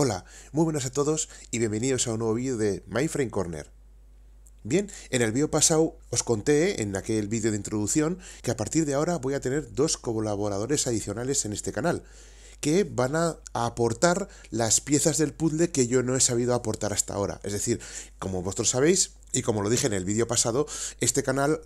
Hola, muy buenas a todos y bienvenidos a un nuevo vídeo de MyFrame Corner. Bien, en el vídeo pasado os conté, eh, en aquel vídeo de introducción, que a partir de ahora voy a tener dos colaboradores adicionales en este canal, que van a, aportar las piezas del puzzle que yo no he sabido aportar hasta ahora. Es decir, como vosotros sabéis, y como lo dije en el vídeo pasado, este canal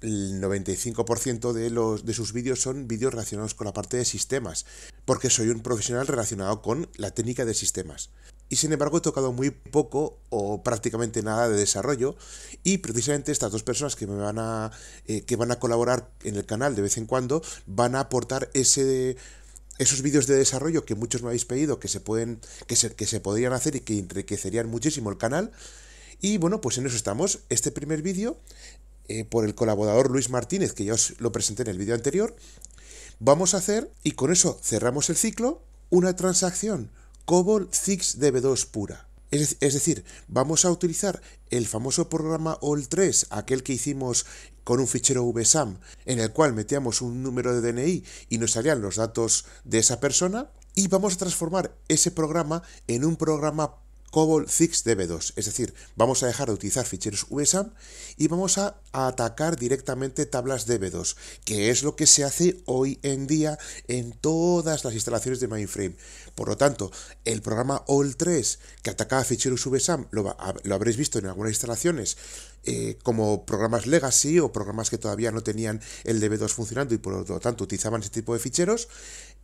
el 95% de, los, de sus vídeos son vídeos relacionados con la parte de sistemas, porque soy un profesional relacionado con la técnica de sistemas. Y sin embargo he tocado muy poco o prácticamente nada de desarrollo y precisamente estas dos personas que me van a eh, que van a colaborar en el canal de vez en cuando van a aportar ese esos vídeos de desarrollo que muchos me habéis pedido que se pueden que se, que se podrían hacer y que enriquecerían muchísimo el canal y bueno, pues en eso estamos. Este primer vídeo eh, por el colaborador Luis Martínez, que ya os lo presenté en el vídeo anterior, vamos a hacer, y con eso cerramos el ciclo, una transacción COBOL CIX DB2 pura. Es, decir, vamos a utilizar el famoso programa OL3, aquel que hicimos con un fichero VSAM, en el cual metíamos un número de DNI y nos salían los datos de esa persona, y vamos a transformar ese programa en un programa Cobol FIX db 2 Es decir, vamos a dejar de utilizar ficheros VSAM y vamos a, atacar directamente tablas DB2, que es lo que se hace hoy en día en todas las instalaciones de mainframe. Por lo tanto, el programa ALL3 que atacaba ficheros VSAM, lo, habréis visto en algunas instalaciones, eh, como programas legacy o programas que todavía no tenían el DB2 funcionando y por lo tanto utilizaban ese tipo de ficheros,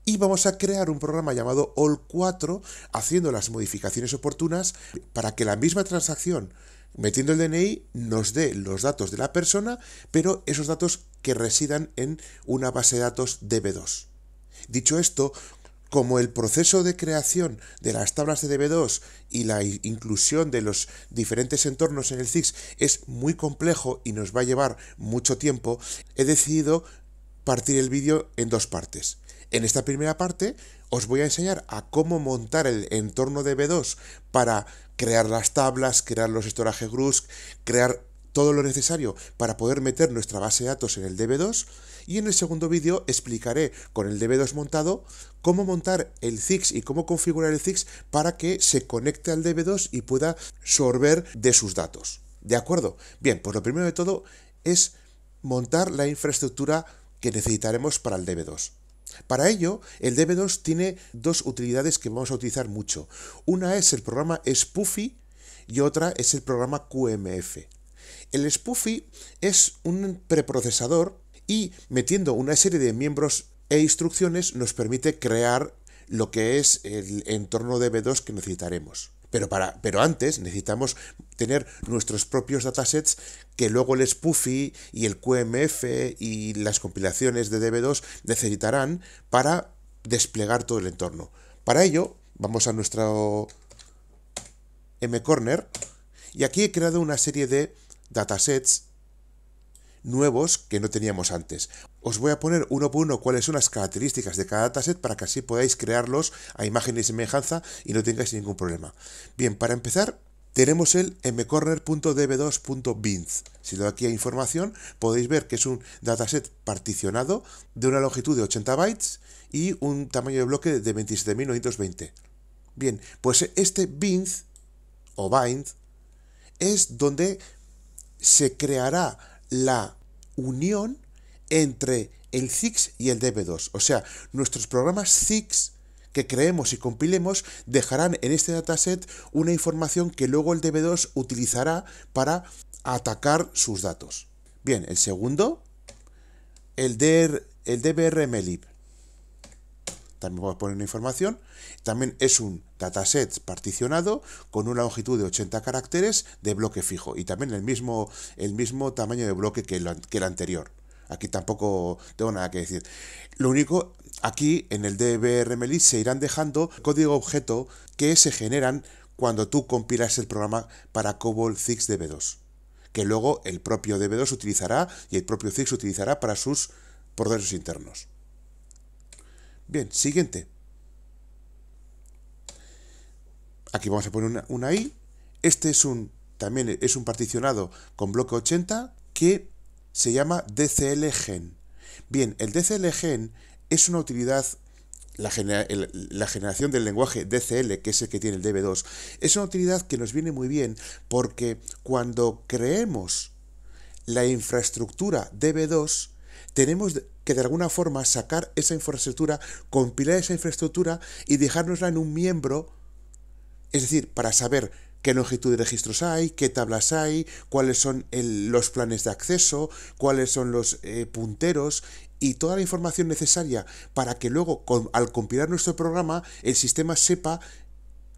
y vamos a crear un programa llamado All4 haciendo las modificaciones oportunas para que la misma transacción metiendo el DNI nos dé los datos de la persona, pero esos datos que residan en una base de datos DB2. Dicho esto, como el proceso de creación de las tablas de DB2 y la inclusión de los diferentes entornos en el cis es muy complejo y nos va a llevar mucho tiempo, he decidido partir el vídeo en dos partes. En esta primera parte os voy a enseñar a cómo montar el entorno de 2 para crear las tablas, crear los storage groups, crear todo lo necesario para poder meter nuestra base de datos en el DB2 y en el segundo vídeo explicaré con el DB2 montado cómo montar el Zix y cómo configurar el Zix para que se conecte al DB2 y pueda sorber de sus datos. ¿De acuerdo? Bien, pues lo primero de todo es montar la infraestructura que necesitaremos para el DB2. Para ello, el DB2 tiene dos utilidades que vamos a utilizar mucho. Una es el programa Spoofy y otra es el programa QMF. El Spoofy es un preprocesador y metiendo una serie de miembros e instrucciones nos permite crear lo que es el entorno DB2 que necesitaremos. Pero, para, pero antes necesitamos tener nuestros propios datasets que luego el Spoofy y el QMF y las compilaciones de DB2 necesitarán para desplegar todo el entorno. Para ello, vamos a nuestro m corner y aquí he creado una serie de datasets nuevos que no teníamos antes. Os voy a poner uno por uno cuáles son las características de cada dataset para que así podáis crearlos a imagen y semejanza y no tengáis ningún problema. Bien, para empezar, tenemos el mcorner.db2.binz. Si doy aquí a información, podéis ver que es un dataset particionado de una longitud de 80 bytes y un tamaño de bloque de 27.920. Bien, pues este binz o bind es donde se creará la unión entre el ZIX y el DB2. O sea, nuestros programas ZIX que creemos y compilemos dejarán en este dataset una información que luego el DB2 utilizará para atacar sus datos. Bien, el segundo, el, el DBRMLib. También voy a poner una información. También es un dataset particionado con una longitud de 80 caracteres de bloque fijo y también el mismo, el mismo tamaño de bloque que el anterior. Aquí tampoco tengo nada que decir. Lo único, aquí en el DBRMLI se irán dejando código objeto que se generan cuando tú compilas el programa para Cobol Zix DB2, que luego el propio DB2 utilizará y el propio Zix utilizará para sus procesos internos. Bien, siguiente. Aquí vamos a poner una, una I. Este es un, también es un particionado con bloque 80 que se llama DCL Gen. Bien, el DCL Gen es una utilidad la, generación del lenguaje DCL, que es el que tiene el DB2, es una utilidad que nos viene muy bien porque cuando creemos la infraestructura DB2, tenemos que de alguna forma sacar esa infraestructura, compilar esa infraestructura y dejárnosla en un miembro, es decir, para saber qué longitud de registros hay, qué tablas hay, cuáles son los planes de acceso, cuáles son los eh, punteros y toda la información necesaria para que luego, al compilar nuestro programa, el sistema sepa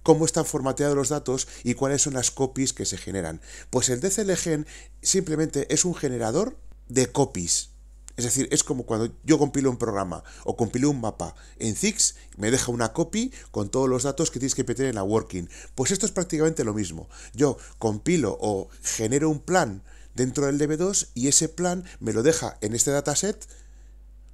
cómo están formateados los datos y cuáles son las copies que se generan. Pues el DCLGen simplemente es un generador de copies es decir, es como cuando yo compilo un programa o compilo un mapa en Zix, me deja una copy con todos los datos que tienes que meter en la working. Pues esto es prácticamente lo mismo. Yo compilo o genero un plan dentro del DB2 y ese plan me lo deja en este dataset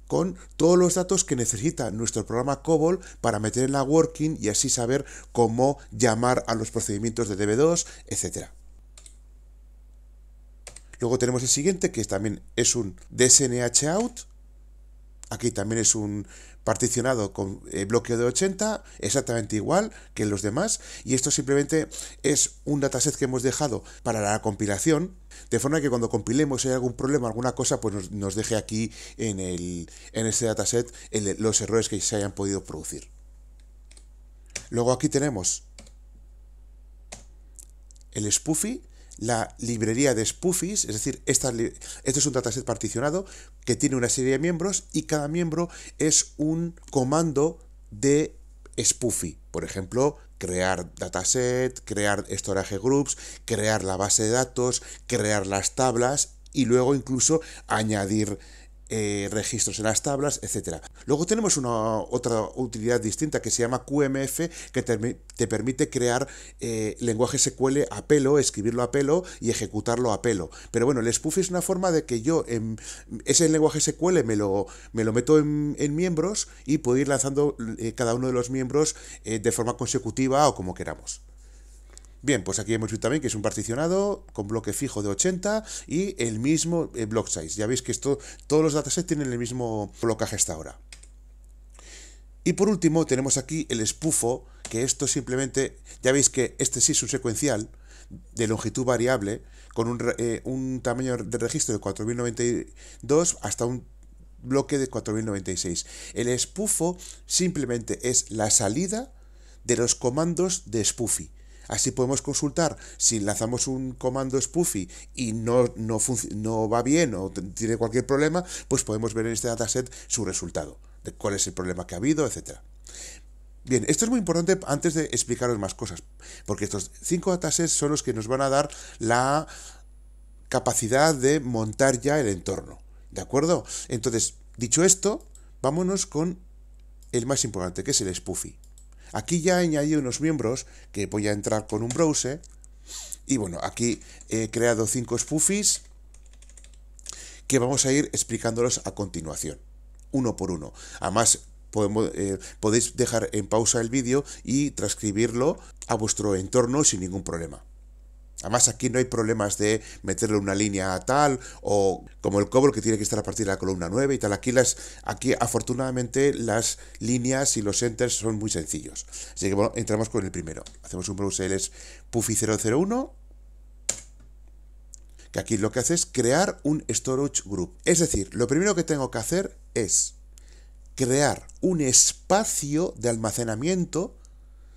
con todos los datos que necesita nuestro programa COBOL para meter en la working y así saber cómo llamar a los procedimientos de DB2, etcétera. Luego tenemos el siguiente, que también es un DSNH out. Aquí también es un particionado con eh, bloqueo de 80, exactamente igual que los demás. Y esto simplemente es un dataset que hemos dejado para la compilación, de forma que cuando compilemos si hay algún problema, alguna cosa, pues nos, deje aquí en, el, este dataset los errores que se hayan podido producir. Luego aquí tenemos el spoofy, la librería de spoofies, es decir, esta, este es un dataset particionado que tiene una serie de miembros y cada miembro es un comando de spoofy. Por ejemplo, crear dataset, crear storage groups, crear la base de datos, crear las tablas y luego incluso añadir eh, registros en las tablas, etcétera Luego tenemos una, otra utilidad distinta que se llama QMF, que te, permite crear eh, lenguaje SQL a pelo, escribirlo a pelo y ejecutarlo a pelo. Pero bueno, el spoof es una forma de que yo en, ese lenguaje SQL me lo, me lo meto en, miembros y puedo ir lanzando eh, cada uno de los miembros de forma consecutiva o como queramos. Bien, pues aquí hemos visto también que es un particionado con bloque fijo de 80 y el mismo eh, block size. Ya veis que esto, todos los datasets tienen el mismo blocaje hasta ahora. Y por último tenemos aquí el espufo, que esto simplemente, ya veis que este sí es un secuencial de longitud variable, con un, eh, tamaño de registro de 4092 hasta un bloque de 4096. El espufo simplemente es la salida de los comandos de spoofy. Así podemos consultar si lanzamos un comando Spoofy y no, no, no va bien o tiene cualquier problema, pues podemos ver en este dataset su resultado, de cuál es el problema que ha habido, etc. Bien, esto es muy importante antes de explicaros más cosas, porque estos cinco datasets son los que nos van a dar la capacidad de montar ya el entorno, ¿de acuerdo? Entonces, dicho esto, vámonos con el más importante, que es el Spoofy. Aquí ya he añadido unos miembros que voy a entrar con un browser. Y bueno, aquí he creado cinco spoofies que vamos a ir explicándolos a continuación, uno por uno. Además, podemos, eh, podéis dejar en pausa el vídeo y transcribirlo a vuestro entorno sin ningún problema. Además aquí no hay problemas de meterle una línea a tal o como el cobro que tiene que estar a partir de la columna 9 y tal. Aquí, las, aquí afortunadamente las líneas y los enters son muy sencillos. Así que bueno, entramos con el primero. Hacemos un browser es puffy 001 que aquí lo que hace es crear un storage group. Es decir, lo primero que tengo que hacer es crear un espacio de almacenamiento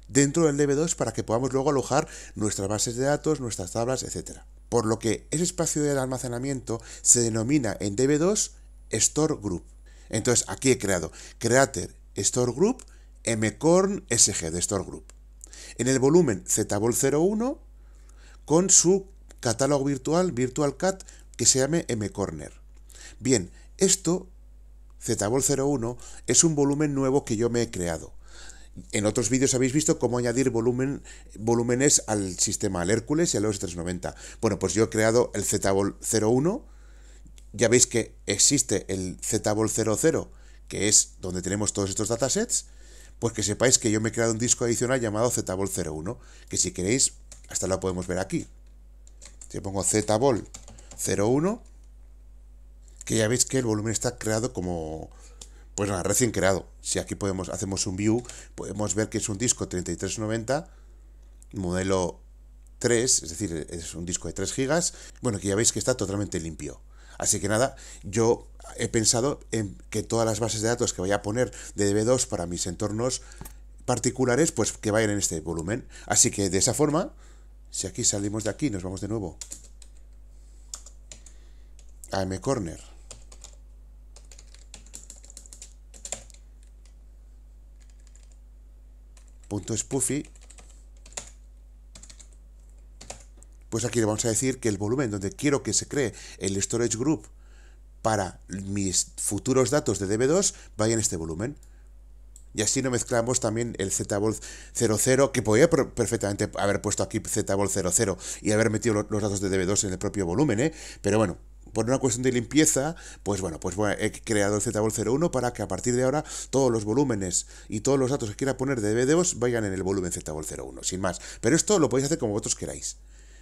dentro del DB2 para que podamos luego alojar nuestras bases de datos, nuestras tablas, etc. Por lo que ese espacio de almacenamiento se denomina en DB2 Store Group. Entonces aquí he creado Creator Store Group mcorn SG de Store Group. En el volumen zbol01 con su catálogo virtual VirtualCat que se llame mcorner. Bien, esto zbol01 es un volumen nuevo que yo me he creado en otros vídeos habéis visto cómo añadir volumen, volúmenes al sistema, al Hércules y al OS 390. Bueno, pues yo he creado el ZBOL 01. Ya veis que existe el ZBOL 00, que es donde tenemos todos estos datasets. Pues que sepáis que yo me he creado un disco adicional llamado ZBOL 01, que si queréis, hasta lo podemos ver aquí. Si pongo ZBOL 01, que ya veis que el volumen está creado como pues nada, recién creado. Si aquí podemos, hacemos un view, podemos ver que es un disco 3390, modelo 3, es decir, es un disco de 3 GB. Bueno, que ya veis que está totalmente limpio. Así que nada, yo he pensado en que todas las bases de datos que vaya a poner de DB2 para mis entornos particulares, pues que vayan en este volumen. Así que de esa forma, si aquí salimos de aquí, nos vamos de nuevo a M-Corner punto spoofy pues aquí le vamos a decir que el volumen donde quiero que se cree el storage group para mis futuros datos de DB2 vaya en este volumen. Y así no mezclamos también el zvol 00, que podría perfectamente haber puesto aquí zvol 00 y haber metido los datos de DB2 en el propio volumen, ¿eh? pero bueno, por una cuestión de limpieza, pues bueno, pues he creado el zvol 01 para que a partir de ahora todos los volúmenes y todos los datos que quiera poner de BDOS vayan en el volumen zvol 01 sin más. Pero esto lo podéis hacer como vosotros queráis.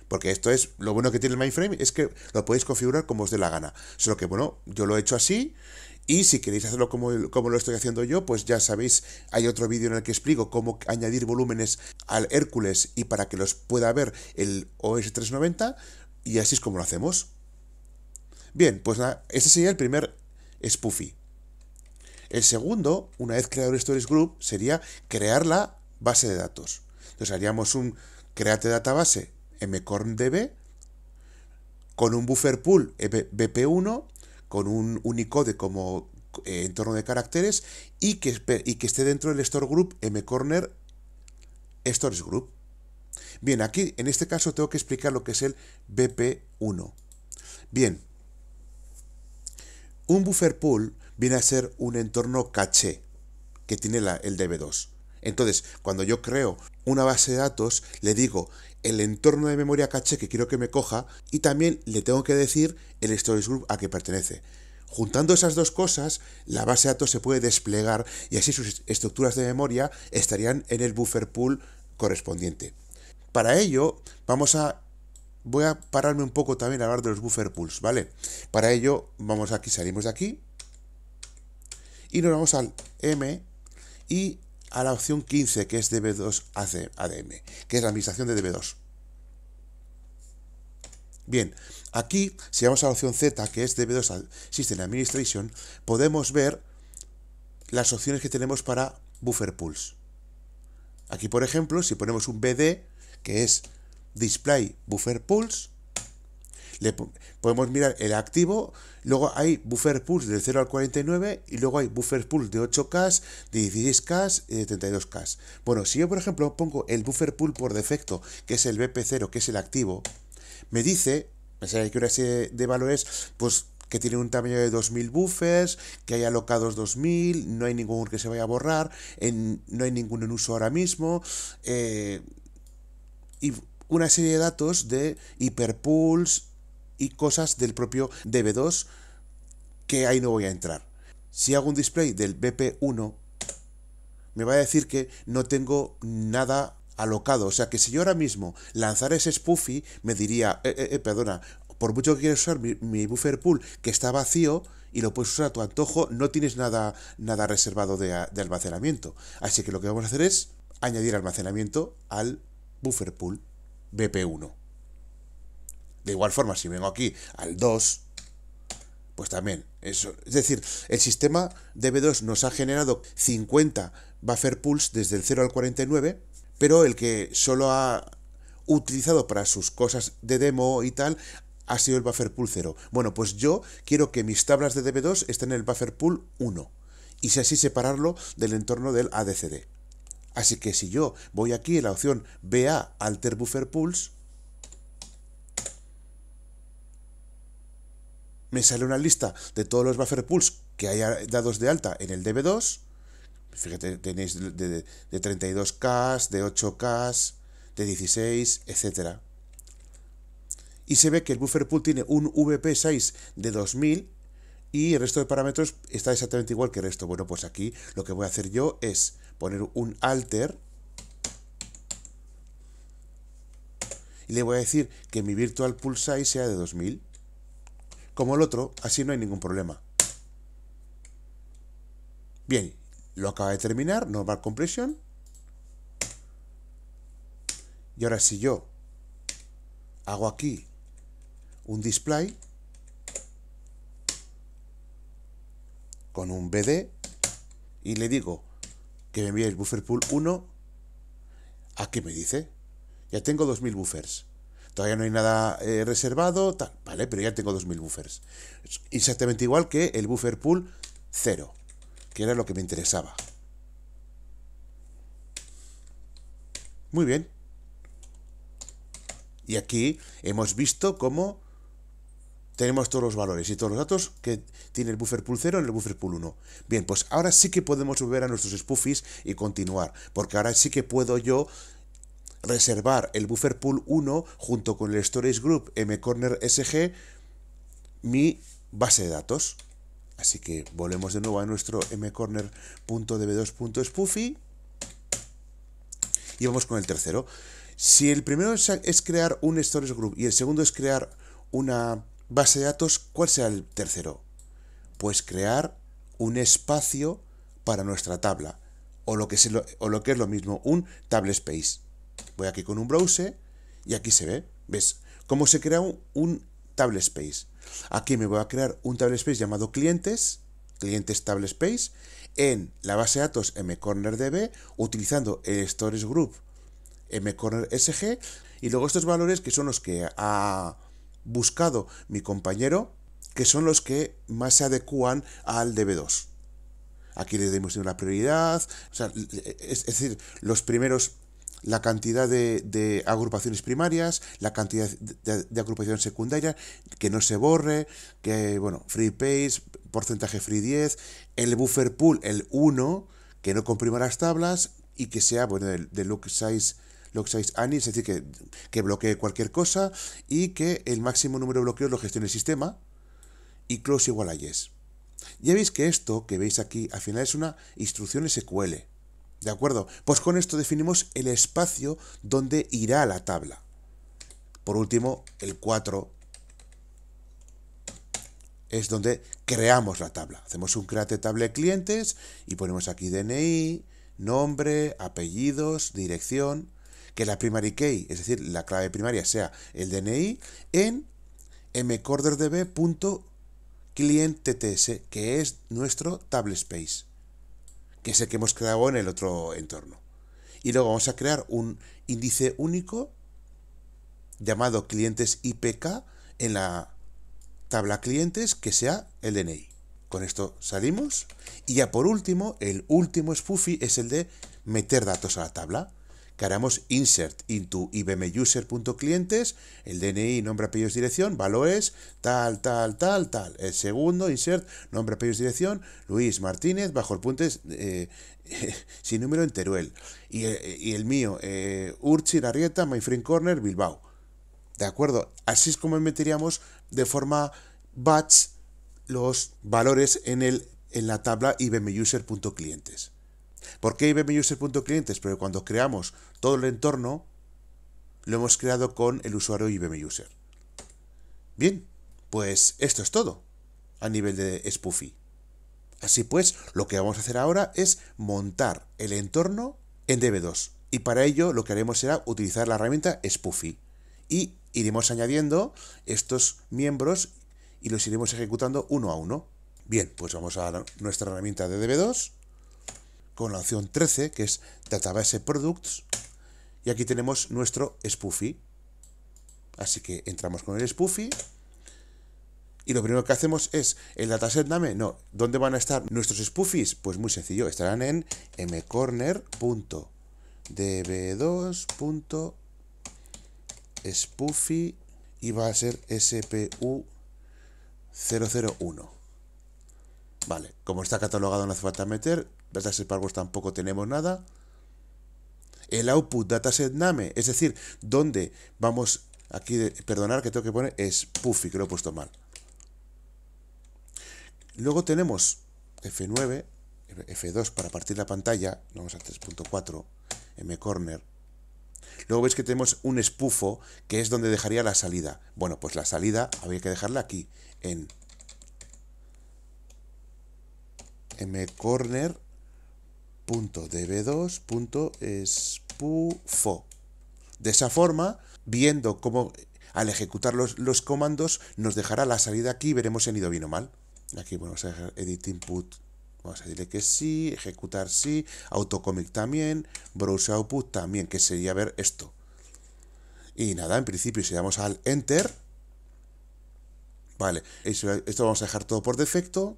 Porque esto es lo bueno que tiene el mainframe, es que lo podéis configurar como os dé la gana. Solo que, bueno, yo lo he hecho así. Y si queréis hacerlo como, como lo estoy haciendo yo, pues ya sabéis, hay otro vídeo en el que explico cómo añadir volúmenes al Hércules y para que los pueda ver el OS390. Y así es como lo hacemos. Bien, pues ese sería el primer spoofy. El segundo, una vez creado el Stories Group, sería crear la base de datos. Entonces haríamos un create database mcorndb con un buffer pool bp1 con un unicode como eh, entorno de caracteres y que, y que esté dentro del store group mcorner stories group. Bien, aquí en este caso tengo que explicar lo que es el bp1. Bien, un buffer pool viene a ser un entorno caché que tiene la, el DB2. Entonces, cuando yo creo una base de datos, le digo el entorno de memoria caché que quiero que me coja y también le tengo que decir el storage group a que pertenece. Juntando esas dos cosas, la base de datos se puede desplegar y así sus estructuras de memoria estarían en el buffer pool correspondiente. Para ello, vamos a voy a pararme un poco también a hablar de los buffer pools, ¿vale? Para ello, vamos aquí, salimos de aquí y nos vamos al M y a la opción 15, que es DB2 ADM, que es la administración de DB2. Bien, aquí, si vamos a la opción Z, que es DB2 System Administration, podemos ver las opciones que tenemos para buffer pools. Aquí, por ejemplo, si ponemos un BD, que es display buffer pulse. podemos mirar el activo, luego hay buffer pulse del 0 al 49 y luego hay buffer pulse de 8K, de 16K eh, y de 32K. Bueno, si yo por ejemplo pongo el buffer pool por defecto, que es el BP0, que es el activo, me dice, me que una serie de valores, pues que tiene un tamaño de 2000 buffers, que hay alocados 2000, no hay ningún que se vaya a borrar, en, no hay ninguno en uso ahora mismo, eh, y una serie de datos de hiperpools y cosas del propio DB2 que ahí no voy a entrar. Si hago un display del BP1, me va a decir que no tengo nada alocado. O sea que si yo ahora mismo lanzara ese spoofy, me diría, eh, eh, eh perdona, por mucho que quieras usar mi, buffer pool que está vacío y lo puedes usar a tu antojo, no tienes nada, nada reservado de almacenamiento. Así que lo que vamos a hacer es añadir almacenamiento al buffer pool. BP1. De igual forma, si vengo aquí al 2, pues también. Eso. Es decir, el sistema DB2 nos ha generado 50 buffer pools desde el 0 al 49, pero el que solo ha utilizado para sus cosas de demo y tal ha sido el buffer pool 0. Bueno, pues yo quiero que mis tablas de DB2 estén en el buffer pool 1 y si así separarlo del entorno del ADCD. Así que si yo voy aquí en la opción BA Alter Buffer pools, me sale una lista de todos los buffer pools que haya dados de alta en el DB2. Fíjate, tenéis de, de 32K, de 8K, de 16, etc. Y se ve que el buffer pool tiene un VP6 de 2000 y el resto de parámetros está exactamente igual que el resto. Bueno, pues aquí lo que voy a hacer yo es poner un alter y le voy a decir que mi virtual pulse sea de 2000. Como el otro, así no hay ningún problema. Bien, lo acaba de terminar, normal compresión Y ahora si yo hago aquí un display, con un BD y le digo que me envíe el buffer pool 1, ¿a qué me dice? Ya tengo 2.000 buffers. Todavía no hay nada eh, reservado, tal, vale, pero ya tengo 2.000 buffers. exactamente igual que el buffer pool 0, que era lo que me interesaba. Muy bien. Y aquí hemos visto cómo tenemos todos los valores y todos los datos que tiene el buffer pool 0 en el buffer pool 1. Bien, pues ahora sí que podemos volver a nuestros spoofies y continuar, porque ahora sí que puedo yo reservar el buffer pool 1 junto con el storage group mcorner sg mi base de datos. Así que volvemos de nuevo a nuestro mcorner.db2.spoofy y vamos con el tercero. Si el primero es crear un storage group y el segundo es crear una base de datos, ¿cuál será el tercero? Pues crear un espacio para nuestra tabla, o lo que es lo, mismo, un table space. Voy aquí con un browser y aquí se ve, ¿ves? Cómo se crea un, tablespace. table space. Aquí me voy a crear un table space llamado clientes, clientes table space, en la base de datos mcornerdb, utilizando el storage group mcornersg, y luego estos valores que son los que a buscado mi compañero, que son los que más se adecúan al DB2. Aquí les dimos una prioridad, es decir, los primeros la cantidad de, agrupaciones primarias, la cantidad de, agrupaciones secundarias, que no se borre, que, bueno, free page, porcentaje free 10, el buffer pool, el 1, que no comprima las tablas y que sea, bueno, de, de look size lo que es decir, que, que bloquee cualquier cosa y que el máximo número de bloqueos lo gestione el sistema y close igual a yes. Ya veis que esto que veis aquí al final es una instrucción SQL. ¿De acuerdo? Pues con esto definimos el espacio donde irá la tabla. Por último, el 4 es donde creamos la tabla. Hacemos un create table clientes y ponemos aquí DNI, nombre, apellidos, dirección que la primary key, es decir, la clave primaria sea el DNI, en mcorderdb.clienttts, que es nuestro table space, que es el que hemos creado en el otro entorno. Y luego vamos a crear un índice único llamado clientes IPK en la tabla clientes que sea el DNI. Con esto salimos. Y ya por último, el último spoofy es el de meter datos a la tabla haremos insert into ibmuser.clientes, el DNI, nombre, apellidos, dirección, valores, tal, tal, tal, tal. El segundo, insert, nombre, apellidos, dirección, Luis Martínez, bajo el punto eh, sin número en Teruel. Y, eh, el mío, eh, Urchi, Larrieta, My Friend Corner, Bilbao. ¿De acuerdo? Así es como meteríamos de forma batch los valores en, el, en la tabla ibmuser.clientes. ¿Por qué ibmuser.clientes? Porque cuando creamos todo el entorno, lo hemos creado con el usuario ibmuser. Bien, pues esto es todo a nivel de Spoofy. Así pues, lo que vamos a hacer ahora es montar el entorno en DB2. Y para ello lo que haremos será utilizar la herramienta Spoofy. Y iremos añadiendo estos miembros y los iremos ejecutando uno a uno. Bien, pues vamos a nuestra herramienta de DB2 con la opción 13, que es Database Products, y aquí tenemos nuestro Spoofy. Así que entramos con el Spoofy, y lo primero que hacemos es, ¿el dataset dame No. ¿Dónde van a estar nuestros spoofies? Pues muy sencillo, estarán en mcorner.db2.spoofy y va a ser spu001. Vale, como está catalogado no hace falta meter, Dataset Parworks tampoco tenemos nada. El output dataset name, es decir, donde vamos aquí, perdonar que tengo que poner, es puffy, que lo he puesto mal. Luego tenemos F9, F2 para partir la pantalla, vamos a 3.4, corner. Luego veis que tenemos un espufo, que es donde dejaría la salida. Bueno, pues la salida ...había que dejarla aquí, en m corner .db2.spufo. De esa forma, viendo cómo al ejecutar los, comandos nos dejará la salida aquí veremos si han ido bien o mal. Aquí vamos a edit input, vamos a decirle que sí, ejecutar sí, autocomic también, browse output también, que sería ver esto. Y nada, en principio si damos al enter, vale, esto, esto vamos a dejar todo por defecto,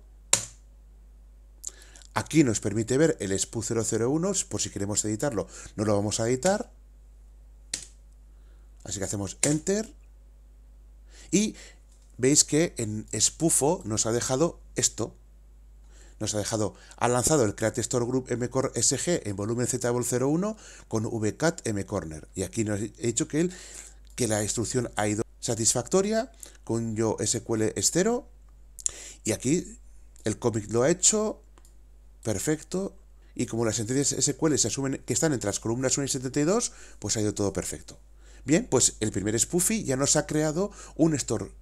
Aquí nos permite ver el SPU001, por si queremos editarlo, no lo vamos a editar. Así que hacemos Enter. Y veis que en Spufo nos ha dejado esto. Nos ha dejado, ha lanzado el Create Store Group MCore SG en volumen zvol 01 con VCAT MCorner. Y aquí nos ha dicho que, la instrucción ha ido satisfactoria con yo SQL es 0. Y aquí el cómic lo ha hecho, perfecto. Y como las sentencias SQL se asumen que están entre las columnas 1 y 72, pues ha ido todo perfecto. Bien, pues el primer spoofy ya nos ha creado un store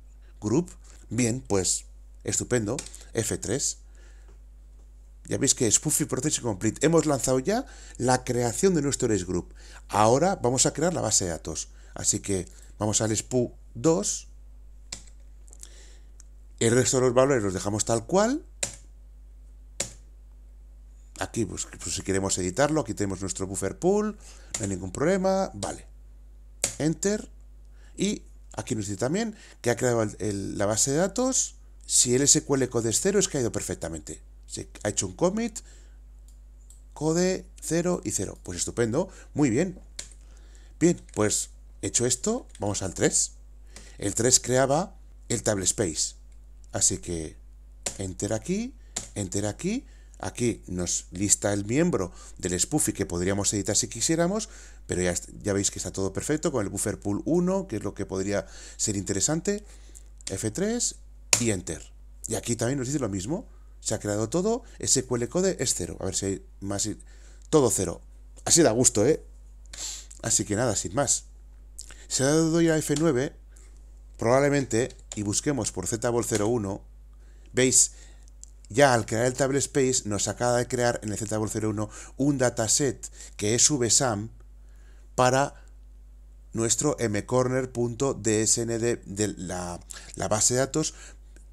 group. Bien, pues estupendo. F3. Ya veis que Spoofy Process Complete. Hemos lanzado ya la creación de nuestro store Group. Ahora vamos a crear la base de datos. Así que vamos al SPU 2. El resto de los valores los dejamos tal cual. Aquí, pues, pues, si queremos editarlo, aquí tenemos nuestro buffer pool, no hay ningún problema, vale. Enter. Y aquí nos dice también que ha creado la base de datos. Si el SQL code es 0, es que ha ido perfectamente. Se ha hecho un commit, code 0 y 0. Pues estupendo, muy bien. Bien, pues hecho esto, vamos al 3. El 3 creaba el table space. Así que enter aquí, enter aquí, Aquí nos lista el miembro del Spoofy que podríamos editar si quisiéramos, pero ya, ya veis que está todo perfecto con el buffer pool 1, que es lo que podría ser interesante. F3 y Enter. Y aquí también nos dice lo mismo. Se ha creado todo, SQL code es cero. A ver si hay más... Todo cero. Así da gusto, ¿eh? Así que nada, sin más. Se ha dado ya F9, probablemente, y busquemos por ZBall01, veis ya al crear el table space nos acaba de crear en el zbol 01 un dataset que es VSAM para nuestro mcorner.dsnd de la, la, base de datos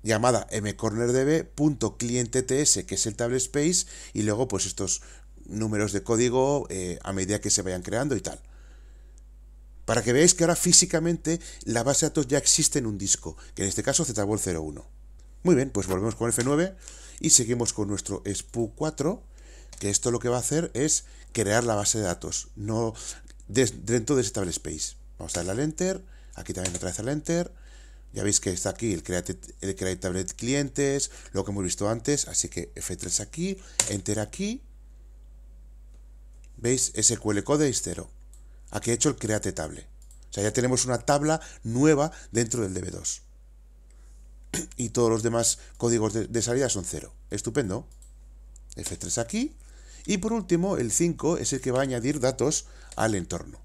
llamada mcornerdb.clientts que es el table space y luego pues estos números de código eh, a medida que se vayan creando y tal. Para que veáis que ahora físicamente la base de datos ya existe en un disco, que en este caso zvol 01 Muy bien, pues volvemos con F9. Y seguimos con nuestro SPU4, que esto lo que va a hacer es crear la base de datos, no dentro de ese table space. Vamos a darle al enter, aquí también otra vez al enter. Ya veis que está aquí el create, el create tablet clientes, lo que hemos visto antes, así que F3 aquí, enter aquí. ¿Veis? SQL code es 0. Aquí he hecho el create table. O sea, ya tenemos una tabla nueva dentro del DB2 y todos los demás códigos de, salida son cero, Estupendo. F3 aquí. Y por último, el 5 es el que va a añadir datos al entorno.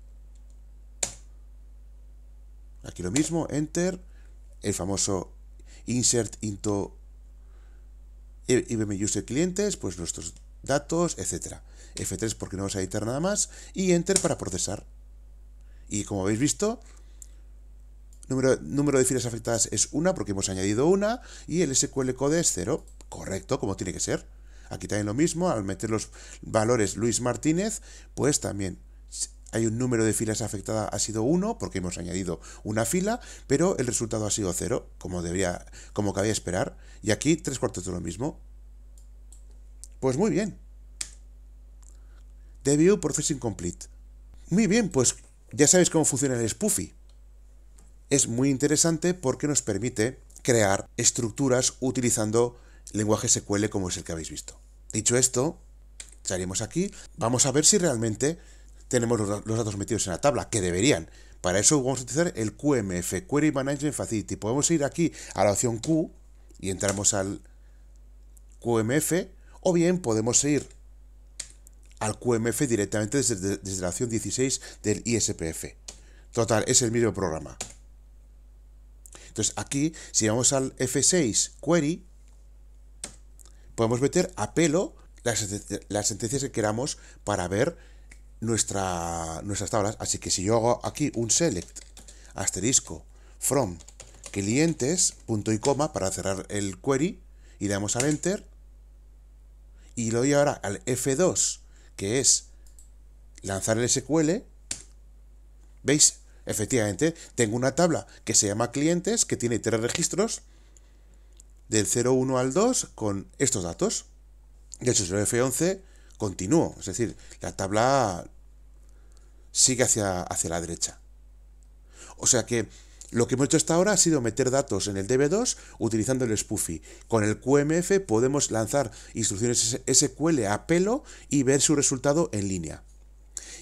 Aquí lo mismo, Enter, el famoso Insert into IBM User Clientes, pues nuestros datos, etcétera, F3 porque no vas a editar nada más y Enter para procesar. Y como habéis visto, Número, de filas afectadas es una porque hemos añadido una y el SQL code es 0. Correcto, como tiene que ser. Aquí también lo mismo, al meter los valores Luis Martínez, pues también hay un número de filas afectada ha sido 1 porque hemos añadido una fila, pero el resultado ha sido 0, como debería, como cabía esperar. Y aquí tres cuartos de lo mismo. Pues muy bien. Debut processing complete. Muy bien, pues ya sabéis cómo funciona el spoofy es muy interesante porque nos permite crear estructuras utilizando lenguaje SQL como es el que habéis visto. Dicho esto, salimos aquí, vamos a ver si realmente tenemos los datos metidos en la tabla, que deberían. Para eso vamos a utilizar el QMF, Query Management Facility. Podemos ir aquí a la opción Q y entramos al QMF, o bien podemos ir al QMF directamente desde, desde la opción 16 del ISPF. Total, es el mismo programa. Entonces aquí, si vamos al F6 query, podemos meter a pelo las, sentencias que queramos para ver nuestra, nuestras tablas. Así que si yo hago aquí un select asterisco from clientes, punto y coma, para cerrar el query, y le damos al enter, y lo doy ahora al F2, que es lanzar el SQL, ¿veis? Efectivamente, tengo una tabla que se llama clientes, que tiene tres registros, del 01 al 2, con estos datos. Y el F11 continúo, es decir, la tabla sigue hacia, hacia la derecha. O sea que lo que hemos hecho hasta ahora ha sido meter datos en el DB2 utilizando el Spoofy. Con el QMF podemos lanzar instrucciones SQL a pelo y ver su resultado en línea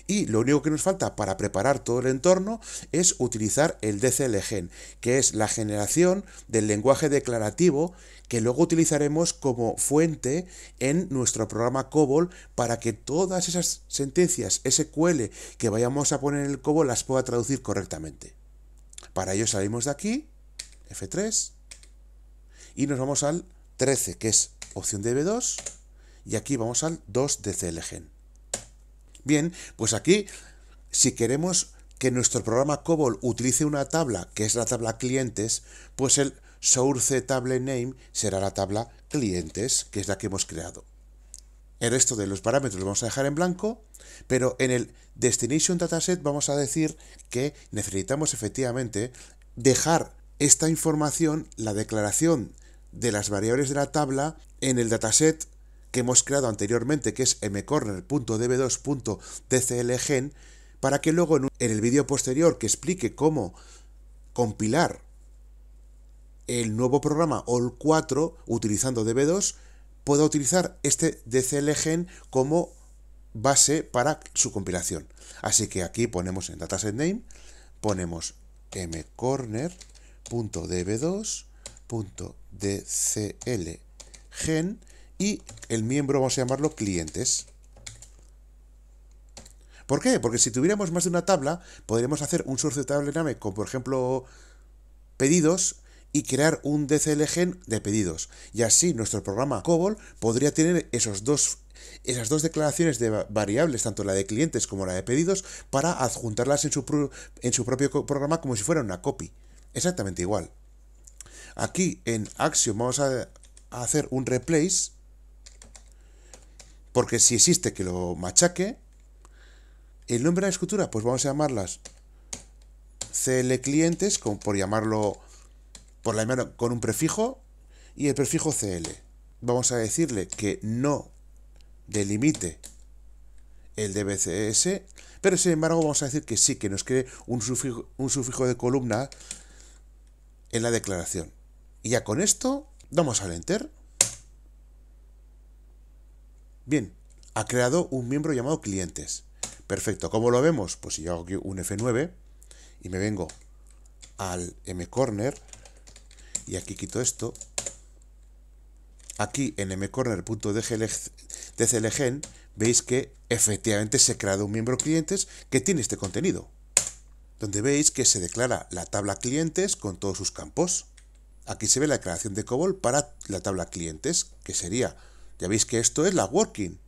y lo único que nos falta para preparar todo el entorno es utilizar el DCLGen, que es la generación del lenguaje declarativo que luego utilizaremos como fuente en nuestro programa COBOL para que todas esas sentencias SQL que vayamos a poner en el COBOL las pueda traducir correctamente. Para ello salimos de aquí, F3, y nos vamos al 13, que es opción de B2, y aquí vamos al 2 de Bien, pues aquí, si queremos que nuestro programa COBOL utilice una tabla, que es la tabla clientes, pues el source table name será la tabla clientes, que es la que hemos creado. El resto de los parámetros los vamos a dejar en blanco, pero en el destination dataset vamos a decir que necesitamos efectivamente dejar esta información, la declaración de las variables de la tabla, en el dataset que hemos creado anteriormente, que es mcorner.db2.dclgen, para que luego en, el vídeo posterior que explique cómo compilar el nuevo programa OL4 utilizando DB2, pueda utilizar este dclgen como base para su compilación. Así que aquí ponemos en dataset name, ponemos mcorner.db2.dclgen y el miembro, vamos a llamarlo clientes. ¿Por qué? Porque si tuviéramos más de una tabla, podríamos hacer un source de table name con, por ejemplo, pedidos y crear un gen de pedidos. Y así nuestro programa COBOL podría tener esos dos, esas dos declaraciones de variables, tanto la de clientes como la de pedidos, para adjuntarlas en su, en su propio programa como si fuera una copy. Exactamente igual. Aquí en Axiom vamos a hacer un replace porque si existe que lo machaque, el nombre de la escritura, pues vamos a llamarlas CL clientes, con, por llamarlo, por con un prefijo, y el prefijo CL. Vamos a decirle que no delimite el DBCS, pero sin embargo vamos a decir que sí, que nos cree un sufijo, un sufijo de columna en la declaración. Y ya con esto, damos al enter. Bien, ha creado un miembro llamado clientes. Perfecto, ¿cómo lo vemos? Pues si yo hago aquí un F9 y me vengo al mcorner y aquí quito esto, aquí en mcorner.dclgen veis que efectivamente se ha creado un miembro clientes que tiene este contenido, donde veis que se declara la tabla clientes con todos sus campos. Aquí se ve la creación de COBOL para la tabla clientes, que sería ya veis que esto es la working.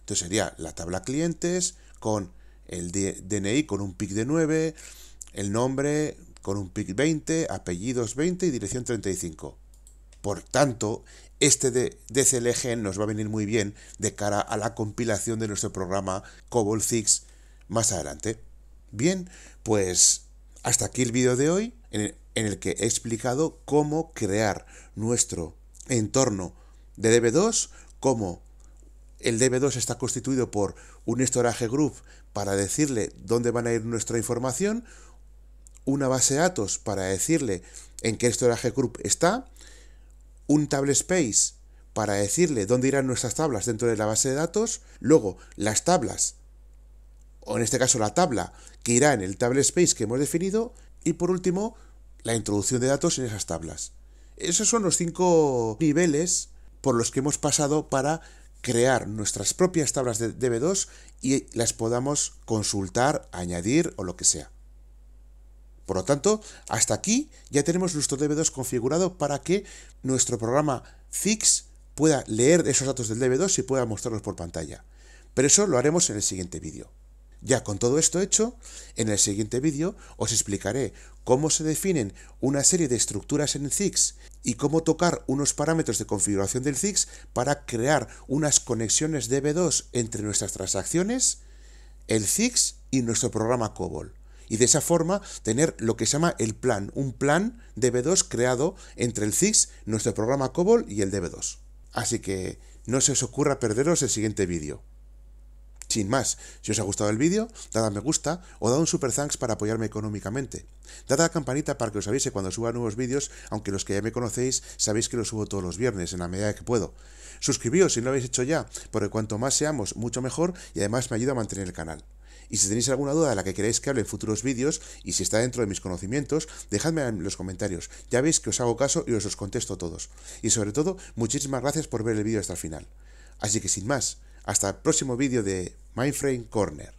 Entonces sería la tabla clientes con el DNI con un PIC de 9, el nombre con un PIC 20, apellidos 20 y dirección 35. Por tanto, este DCLG nos va a venir muy bien de cara a la compilación de nuestro programa Cobol 6 más adelante. Bien, pues hasta aquí el vídeo de hoy en el que he explicado cómo crear nuestro entorno de DB2 como el DB2 está constituido por un storage group para decirle dónde van a ir nuestra información, una base de datos para decirle en qué storage group está, un table space para decirle dónde irán nuestras tablas dentro de la base de datos, luego las tablas, o en este caso la tabla que irá en el table space que hemos definido, y por último la introducción de datos en esas tablas. Esos son los cinco niveles por los que hemos pasado para crear nuestras propias tablas de DB2 y las podamos consultar, añadir o lo que sea. Por lo tanto, hasta aquí ya tenemos nuestro DB2 configurado para que nuestro programa Fix pueda leer esos datos del DB2 y pueda mostrarlos por pantalla. Pero eso lo haremos en el siguiente vídeo. Ya con todo esto hecho, en el siguiente vídeo os explicaré cómo se definen una serie de estructuras en ZIGs y cómo tocar unos parámetros de configuración del ZIX para crear unas conexiones DB2 entre nuestras transacciones, el ZIGs y nuestro programa COBOL. Y de esa forma tener lo que se llama el plan, un plan DB2 creado entre el ZIGs, nuestro programa COBOL y el DB2. Así que no se os ocurra perderos el siguiente vídeo. Sin más, si os ha gustado el vídeo, dad a me gusta o dad un super thanks para apoyarme económicamente. Dad a la campanita para que os avise cuando suba nuevos vídeos, aunque los que ya me conocéis sabéis que los subo todos los viernes en la medida que puedo. Suscribíos si no lo habéis hecho ya, porque cuanto más seamos, mucho mejor y además me ayuda a mantener el canal. Y si tenéis alguna duda de la que queréis que hable en futuros vídeos y si está dentro de mis conocimientos, dejadme en los comentarios. Ya veis que os hago caso y os los contesto todos. Y sobre todo, muchísimas gracias por ver el vídeo hasta el final. Así que sin más, hasta el próximo vídeo de Mindframe Corner.